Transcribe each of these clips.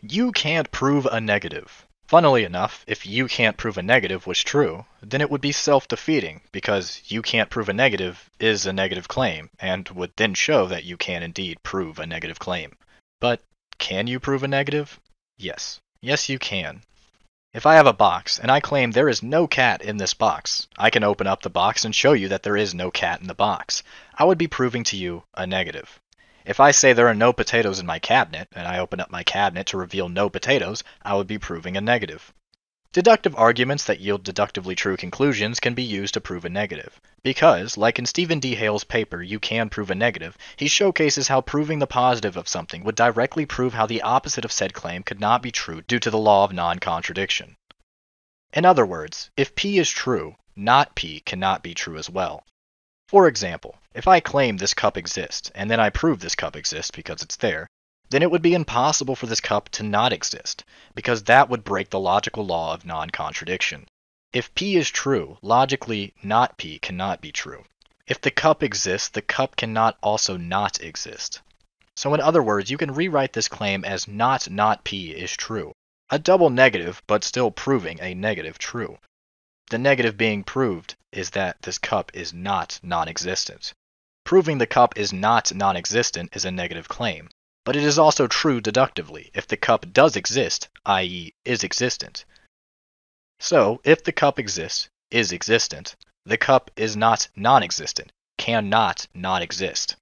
You can't prove a negative. Funnily enough, if you can't prove a negative was true, then it would be self defeating, because you can't prove a negative is a negative claim, and would then show that you can indeed prove a negative claim. But can you prove a negative? Yes. Yes, you can. If I have a box, and I claim there is no cat in this box, I can open up the box and show you that there is no cat in the box. I would be proving to you a negative. If I say there are no potatoes in my cabinet, and I open up my cabinet to reveal no potatoes, I would be proving a negative. Deductive arguments that yield deductively true conclusions can be used to prove a negative. Because, like in Stephen D. Hale's paper, You Can Prove a Negative, he showcases how proving the positive of something would directly prove how the opposite of said claim could not be true due to the law of non contradiction. In other words, if P is true, not P cannot be true as well. For example, if I claim this cup exists, and then I prove this cup exists because it's there, then it would be impossible for this cup to not exist, because that would break the logical law of non contradiction. If P is true, logically, not P cannot be true. If the cup exists, the cup cannot also not exist. So, in other words, you can rewrite this claim as not not P is true, a double negative, but still proving a negative true. The negative being proved is that this cup is not non existent. Proving the cup is not non existent is a negative claim, but it is also true deductively if the cup does exist, i.e., is existent. So, if the cup exists, is existent, the cup is not non existent, cannot not exist.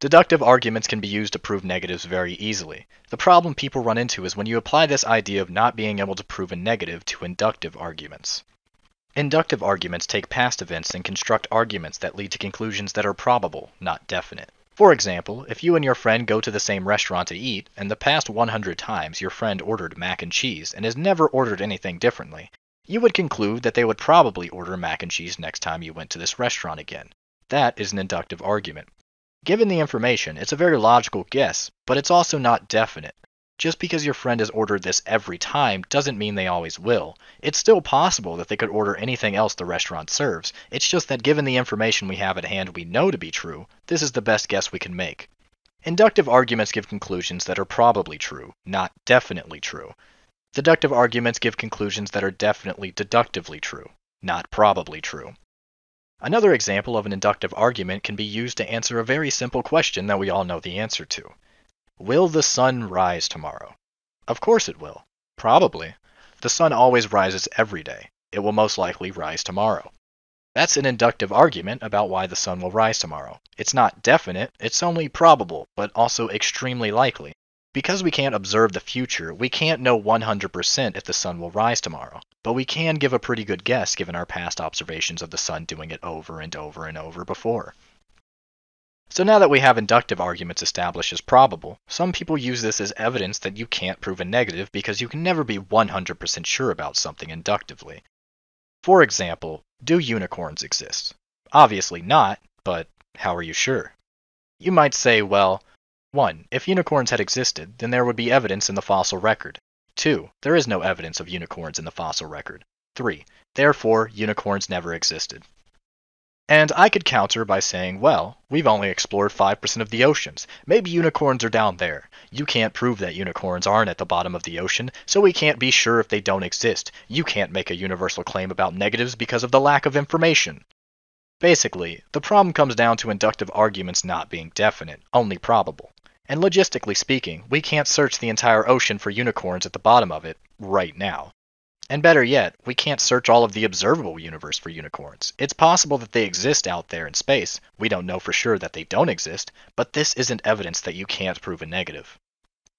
Deductive arguments can be used to prove negatives very easily. The problem people run into is when you apply this idea of not being able to prove a negative to inductive arguments. Inductive arguments take past events and construct arguments that lead to conclusions that are probable, not definite. For example, if you and your friend go to the same restaurant to eat, and the past 100 times your friend ordered mac and cheese and has never ordered anything differently, you would conclude that they would probably order mac and cheese next time you went to this restaurant again. That is an inductive argument. Given the information, it's a very logical guess, but it's also not definite. Just because your friend has ordered this every time doesn't mean they always will. It's still possible that they could order anything else the restaurant serves. It's just that given the information we have at hand we know to be true, this is the best guess we can make. Inductive arguments give conclusions that are probably true, not definitely true. Deductive arguments give conclusions that are definitely deductively true, not probably true. Another example of an inductive argument can be used to answer a very simple question that we all know the answer to. Will the sun rise tomorrow? Of course it will. Probably. The sun always rises every day. It will most likely rise tomorrow. That's an inductive argument about why the sun will rise tomorrow. It's not definite, it's only probable, but also extremely likely. Because we can't observe the future, we can't know 100% if the sun will rise tomorrow, but we can give a pretty good guess given our past observations of the sun doing it over and over and over before. So now that we have inductive arguments established as probable, some people use this as evidence that you can't prove a negative because you can never be 100% sure about something inductively. For example, do unicorns exist? Obviously not, but how are you sure? You might say, well, 1. If unicorns had existed, then there would be evidence in the fossil record. 2. There is no evidence of unicorns in the fossil record. 3. Therefore, unicorns never existed. And I could counter by saying, well, we've only explored 5% of the oceans. Maybe unicorns are down there. You can't prove that unicorns aren't at the bottom of the ocean, so we can't be sure if they don't exist. You can't make a universal claim about negatives because of the lack of information. Basically, the problem comes down to inductive arguments not being definite, only probable. And logistically speaking, we can't search the entire ocean for unicorns at the bottom of it right now. And better yet, we can't search all of the observable universe for unicorns. It's possible that they exist out there in space. We don't know for sure that they don't exist, but this isn't evidence that you can't prove a negative.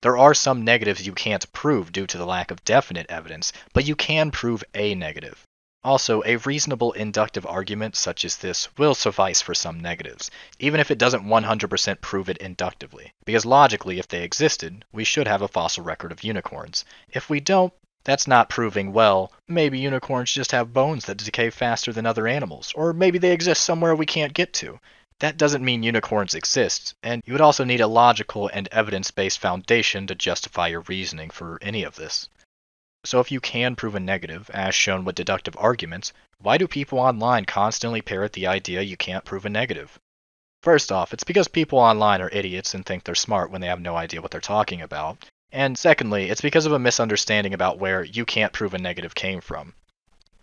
There are some negatives you can't prove due to the lack of definite evidence, but you can prove a negative. Also, a reasonable inductive argument such as this will suffice for some negatives, even if it doesn't 100% prove it inductively, because logically, if they existed, we should have a fossil record of unicorns. If we don't, that's not proving, well, maybe unicorns just have bones that decay faster than other animals, or maybe they exist somewhere we can't get to. That doesn't mean unicorns exist, and you would also need a logical and evidence based foundation to justify your reasoning for any of this. So if you can prove a negative, as shown with deductive arguments, why do people online constantly parrot the idea you can't prove a negative? First off, it's because people online are idiots and think they're smart when they have no idea what they're talking about. And secondly, it's because of a misunderstanding about where you can't prove a negative came from.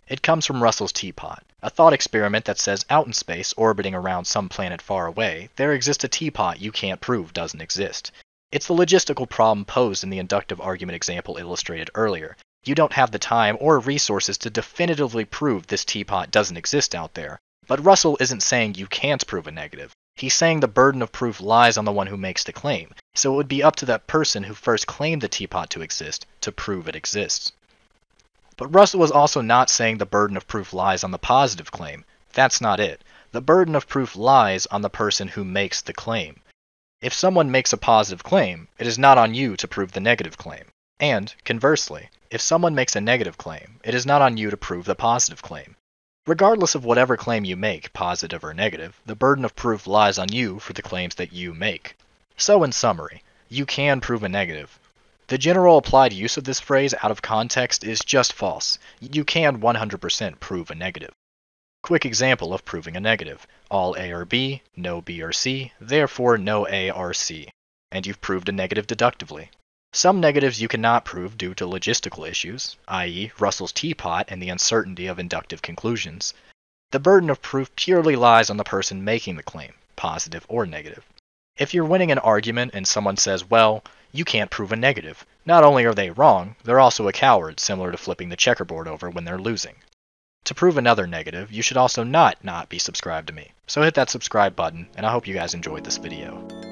It comes from Russell's teapot, a thought experiment that says out in space, orbiting around some planet far away, there exists a teapot you can't prove doesn't exist. It's the logistical problem posed in the inductive argument example illustrated earlier, you don't have the time or resources to definitively prove this teapot doesn't exist out there. But Russell isn't saying you can't prove a negative. He's saying the burden of proof lies on the one who makes the claim, so it would be up to that person who first claimed the teapot to exist to prove it exists. But Russell was also not saying the burden of proof lies on the positive claim. That's not it. The burden of proof lies on the person who makes the claim. If someone makes a positive claim, it is not on you to prove the negative claim. And, conversely, if someone makes a negative claim, it is not on you to prove the positive claim. Regardless of whatever claim you make, positive or negative, the burden of proof lies on you for the claims that you make. So, in summary, you can prove a negative. The general applied use of this phrase out of context is just false. You can 100% prove a negative. Quick example of proving a negative all A or B, no B or C, therefore no A or C. And you've proved a negative deductively. Some negatives you cannot prove due to logistical issues, i.e., Russell's teapot and the uncertainty of inductive conclusions. The burden of proof purely lies on the person making the claim, positive or negative. If you're winning an argument and someone says, well, you can't prove a negative, not only are they wrong, they're also a coward, similar to flipping the checkerboard over when they're losing. To prove another negative, you should also not not be subscribed to me. So hit that subscribe button, and I hope you guys enjoyed this video.